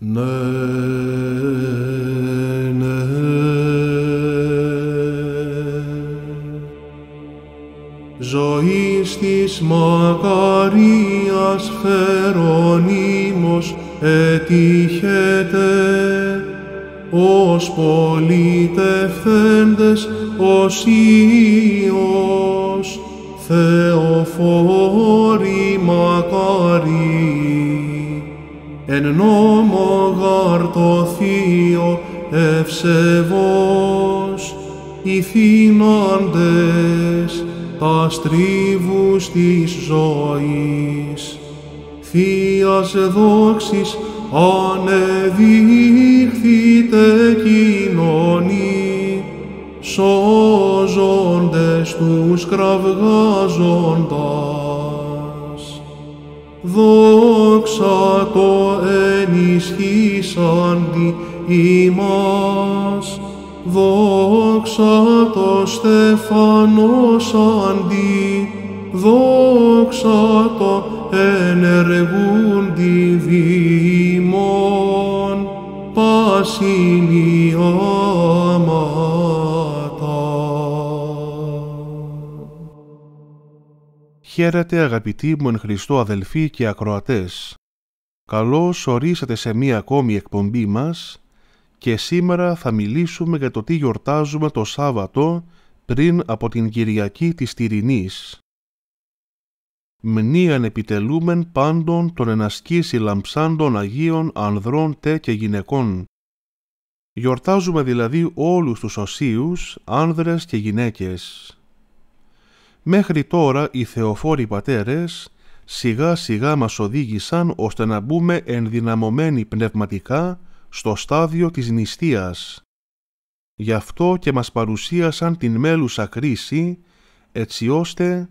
Ναι, ναι, ναι, Ζωή της μακαρίας φερονίμος ετυχέται ως πολιτευθέντες ως Υιός Θεοφόρη μακαρία εν νόμο Θείο ευσεβός, οι θυνάντες τα στρίβους της ζωής. Θείας δόξης ανεδείχθητε κοινωνή, σώζοντες τους κραυγάζοντας, δόξα το ενισχύσαντι ημάς, δόξα το στεφανώσαντι, δόξα το ενεργούντι διήμων, πασιν η Χαίρετε αγαπητοί μου εν Χριστώ αδελφοί και ακροατές. Καλώς ορίσατε σε μία ακόμη εκπομπή μας και σήμερα θα μιλήσουμε για το τι γιορτάζουμε το Σάββατο πριν από την Κυριακή της Τυρινής. Μνήαν επιτελούμεν πάντων των ενασκήσει λαμψάντων Αγίων ανδρών τε και γυναικών. Γιορτάζουμε δηλαδή όλους τους οσίους, άνδρες και γυναίκες. Μέχρι τώρα οι θεοφόροι πατέρες σιγά σιγά μας οδήγησαν ώστε να μπούμε ενδυναμωμένοι πνευματικά στο στάδιο της νηστείας. Γι' αυτό και μας παρουσίασαν την μέλουσα κρίση έτσι ώστε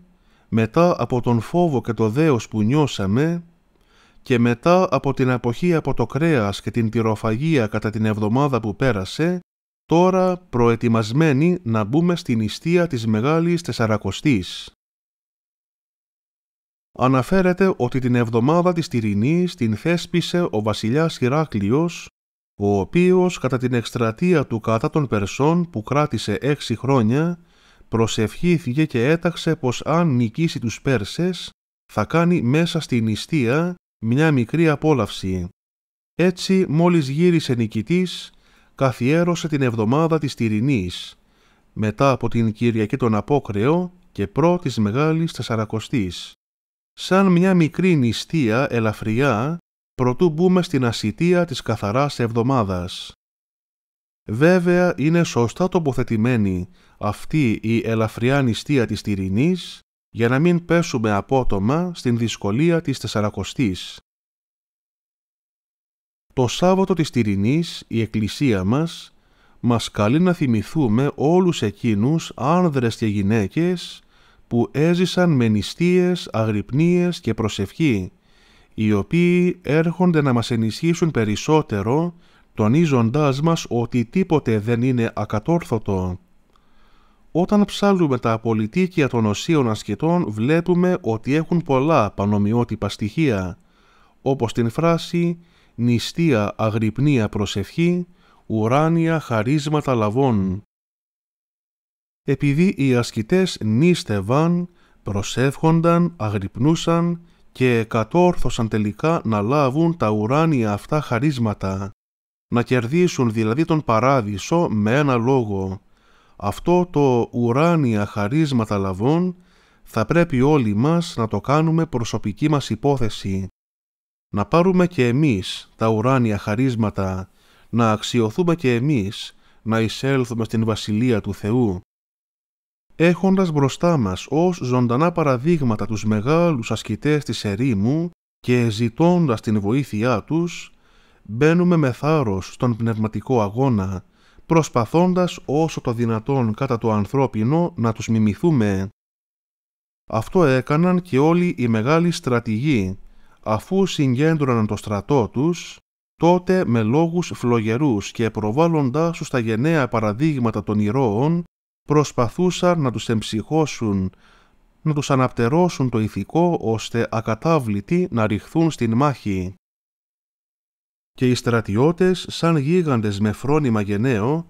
μετά από τον φόβο και το δέος που νιώσαμε και μετά από την αποχή από το κρέας και την τυροφαγία κατά την εβδομάδα που πέρασε, τώρα προετοιμασμένοι να μπούμε στην ιστία της Μεγάλης Τεσσαρακοστής. Αναφέρεται ότι την εβδομάδα της Τυρινής την θέσπισε ο βασιλιάς Ηράκλειος, ο οποίος κατά την εκστρατεία του κατά των Περσών που κράτησε έξι χρόνια, προσευχήθηκε και έταξε πως αν νικήσει τους Πέρσες, θα κάνει μέσα στην νηστεία μια μικρή απόλαυση. Έτσι, μόλις γύρισε νικητής, καθιέρωσε την εβδομάδα της Τυρινής, μετά από την Κυριακή των Απόκρεο και πρώτης Μεγάλης Τεσσαρακοστής, σαν μια μικρή νηστεία ελαφριά, προτού μπούμε στην ασιτεία της καθαράς εβδομάδας. Βέβαια είναι σωστά τοποθετημένη αυτή η ελαφριά νηστεία της Τυρινής, για να μην πέσουμε απότομα στην δυσκολία της Τεσσαρακοστής το Σάββατο της Τυρινής η Εκκλησία μας μας καλεί να θυμηθούμε όλους εκείνους άνδρες και γυναίκες που έζησαν με νηστείες, αγρυπνίες και προσευχή, οι οποίοι έρχονται να μας ενισχύσουν περισσότερο, τονίζοντάς μας ότι τίποτε δεν είναι ακατόρθωτο. Όταν ψάλλουμε τα πολιτίκια των οσίων ασκητών βλέπουμε ότι έχουν πολλά πανομοιότυπα στοιχεία, όπως την φράση νηστεία αγρυπνία προσευχή, ουράνια χαρίσματα λαβών. Επειδή οι ασκητές νήστευαν, προσεύχονταν, αγρυπνούσαν και κατόρθωσαν τελικά να λάβουν τα ουράνια αυτά χαρίσματα, να κερδίσουν δηλαδή τον παράδεισο με ένα λόγο. Αυτό το ουράνια χαρίσματα λαβών θα πρέπει όλοι μας να το κάνουμε προσωπική μας υπόθεση να πάρουμε και εμείς τα ουράνια χαρίσματα, να αξιωθούμε και εμείς να εισέλθουμε στην Βασιλεία του Θεού. Έχοντας μπροστά μας ως ζωντανά παραδείγματα τους μεγάλους ασκητές της ερήμου και ζητώντας την βοήθειά τους, μπαίνουμε με θάρρος στον πνευματικό αγώνα, προσπαθώντας όσο το δυνατόν κατά το ανθρώπινο να τους μιμηθούμε. Αυτό έκαναν και όλοι οι μεγάλοι στρατηγοί, αφού συγκέντρωναν το στρατό τους, τότε με λόγους φλογερούς και προβάλλοντας τους τα γενναία παραδείγματα των ηρώων, προσπαθούσαν να τους εμψυχώσουν, να τους αναπτερώσουν το ηθικό, ώστε ακατάβλητοι να ριχθούν στην μάχη. Και οι στρατιώτες, σαν γίγαντες με φρόνημα γενναίο,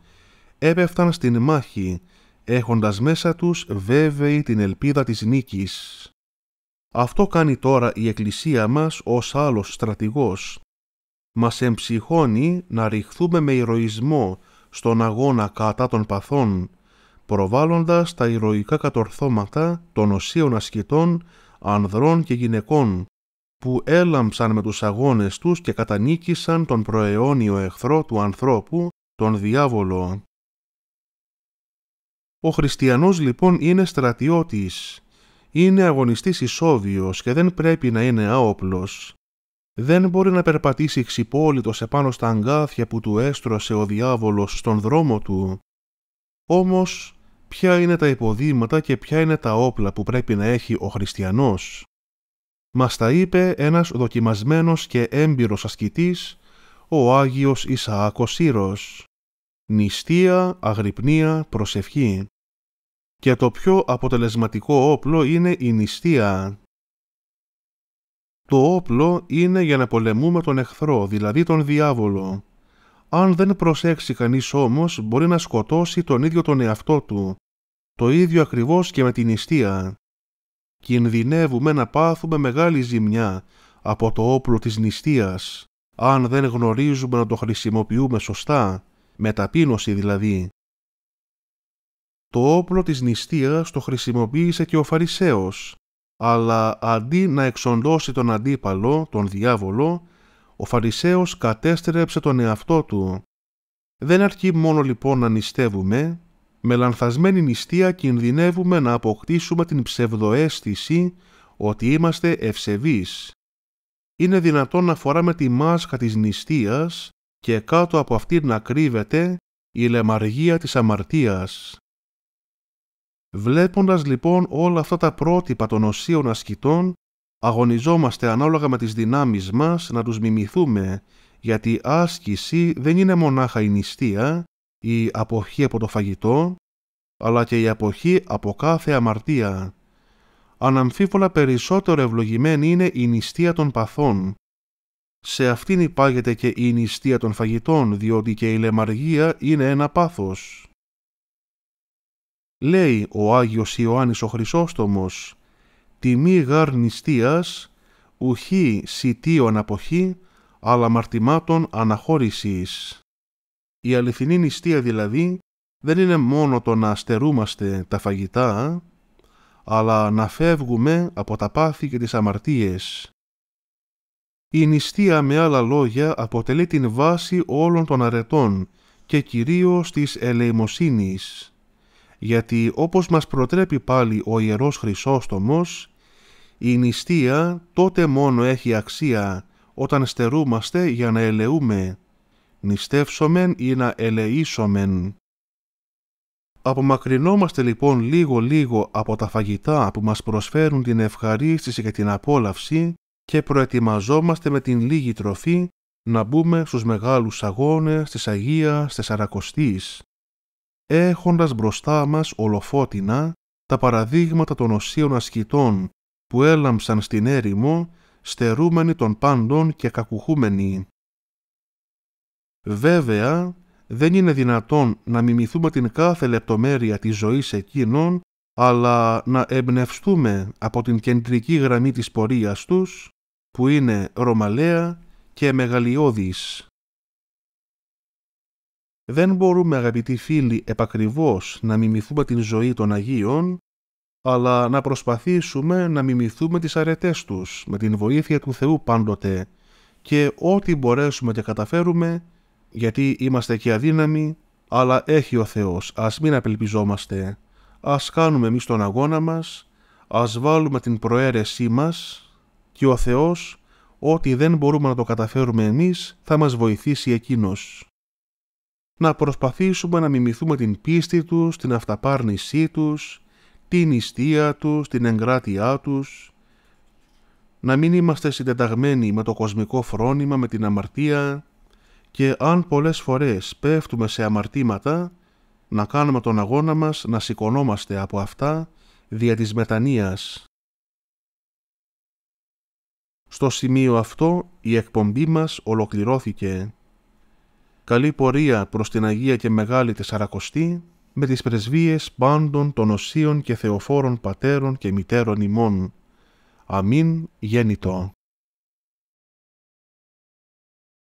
έπεφταν στην μάχη, έχοντας μέσα τους βέβαιη την ελπίδα της νίκης. Αυτό κάνει τώρα η Εκκλησία μας ως άλλος στρατηγός. Μας εμψυχώνει να ρηχθούμε με ηρωισμό στον αγώνα κατά των παθών, προβάλλοντας τα ηρωικά κατορθώματα των οσίων ασκητών, ανδρών και γυναικών, που έλαμψαν με τους αγώνες τους και κατανίκησαν τον προαιώνιο εχθρό του ανθρώπου, τον διάβολο. Ο χριστιανός λοιπόν είναι στρατιώτης, είναι αγωνιστής ισόβιος και δεν πρέπει να είναι άοπλος. Δεν μπορεί να περπατήσει ξυπόλυτος επάνω στα αγκάθια που του έστρωσε ο διάβολος στον δρόμο του. Όμως, ποια είναι τα υποδήματα και ποια είναι τα όπλα που πρέπει να έχει ο χριστιανός. Μας τα είπε ένας δοκιμασμένος και έμπειρος ασκητής, ο Άγιος Ισαάκος Ήρος. Νηστεία, αγρυπνία, προσευχή και το πιο αποτελεσματικό όπλο είναι η νηστεία. Το όπλο είναι για να πολεμούμε τον εχθρό, δηλαδή τον διάβολο. Αν δεν προσέξει κανείς όμως, μπορεί να σκοτώσει τον ίδιο τον εαυτό του. Το ίδιο ακριβώς και με την νηστεία. Κινδυνεύουμε να πάθουμε μεγάλη ζημιά από το όπλο της νηστείας, αν δεν γνωρίζουμε να το χρησιμοποιούμε σωστά, με ταπείνωση δηλαδή. Το όπλο της νηστείας το χρησιμοποίησε και ο Φαρισαίος, αλλά αντί να εξοντώσει τον αντίπαλο, τον διάβολο, ο Φαρισαίος κατέστρεψε τον εαυτό του. Δεν αρκεί μόνο λοιπόν να νηστεύουμε, με λανθασμένη νηστεία κινδυνεύουμε να αποκτήσουμε την ψευδοαίσθηση ότι είμαστε ευσεβείς. Είναι δυνατόν να φοράμε τη μάσκα της νηστείας και κάτω από αυτήν να κρύβεται η λεμαργία της αμαρτίας. Βλέποντας λοιπόν όλα αυτά τα πρότυπα των οσίων ασκητών, αγωνιζόμαστε ανάλογα με τις δυνάμεις μας να τους μιμηθούμε, γιατί άσκηση δεν είναι μονάχα η νηστεία, η αποχή από το φαγητό, αλλά και η αποχή από κάθε αμαρτία. Αναμφίβολα περισσότερο ευλογημένη είναι η νηστεία των παθών. Σε αυτήν υπάγεται και η νηστεία των φαγητών, διότι και η λεμαργία είναι ένα πάθος. Λέει ο Άγιος Ιωάννης ο Χρυσόστομος «Τιμή γαρ νηστείας, ουχή σιτίον αποχή, αλλά μαρτιμάτων αναχώρησης». Η αληθινή νηστεία δηλαδή δεν είναι μόνο το να αστερούμαστε τα φαγητά, αλλά να φεύγουμε από τα πάθη και τις αμαρτίες. Η νηστεία με άλλα λόγια αποτελεί την βάση όλων των αρετών και κυρίως της ελεημοσύνης γιατί όπως μας προτρέπει πάλι ο Ιερός Χρυσόστομος, η νηστεία τότε μόνο έχει αξία όταν στερούμαστε για να ελεούμε, νηστεύσομεν ή να ελεήσομεν. Απομακρυνόμαστε λοιπόν λίγο-λίγο από τα φαγητά που μας προσφέρουν την ευχαρίστηση και την απόλαυση και προετοιμαζόμαστε με την λίγη τροφή να μπούμε στους μεγάλους αγώνες της Αγίας Τεσσαρακοστής έχοντας μπροστά μας ολοφώτινα τα παραδείγματα των οσίων ασκητών που έλαμψαν στην έρημο, στερούμενοι των πάντων και κακουχούμενοι. Βέβαια, δεν είναι δυνατόν να μιμηθούμε την κάθε λεπτομέρεια της ζωής εκείνων, αλλά να εμπνευστούμε από την κεντρική γραμμή της πορείας τους, που είναι ρωμαλαία και μεγαλειώδης. Δεν μπορούμε αγαπητοί φίλοι επακριβώς να μιμηθούμε την ζωή των Αγίων, αλλά να προσπαθήσουμε να μιμηθούμε τις αρετές τους με την βοήθεια του Θεού πάντοτε και ό,τι μπορέσουμε και καταφέρουμε, γιατί είμαστε και αδύναμοι, αλλά έχει ο Θεός, ας μην απελπιζόμαστε. Ας κάνουμε εμείς τον αγώνα μας, ας βάλουμε την προαίρεσή μας και ο Θεός, ό,τι δεν μπορούμε να το καταφέρουμε εμείς, θα μας βοηθήσει Εκείνος να προσπαθήσουμε να μιμηθούμε την πίστη τους, την αυταπάρνησή τους, την νηστεία τους, την εγκράτειά τους, να μην είμαστε συντεταγμένοι με το κοσμικό φρόνημα, με την αμαρτία και αν πολλές φορές πέφτουμε σε αμαρτήματα, να κάνουμε τον αγώνα μας να σηκωνόμαστε από αυτά δια της μετανοίας. Στο σημείο αυτό η εκπομπή μας ολοκληρώθηκε καλή πορεία προς την Αγία και Μεγάλη Τεσσαρακοστή, με τις πρεσβείες πάντων των οσίων και θεοφόρων πατέρων και μητέρων ημών. Αμήν γέννητο.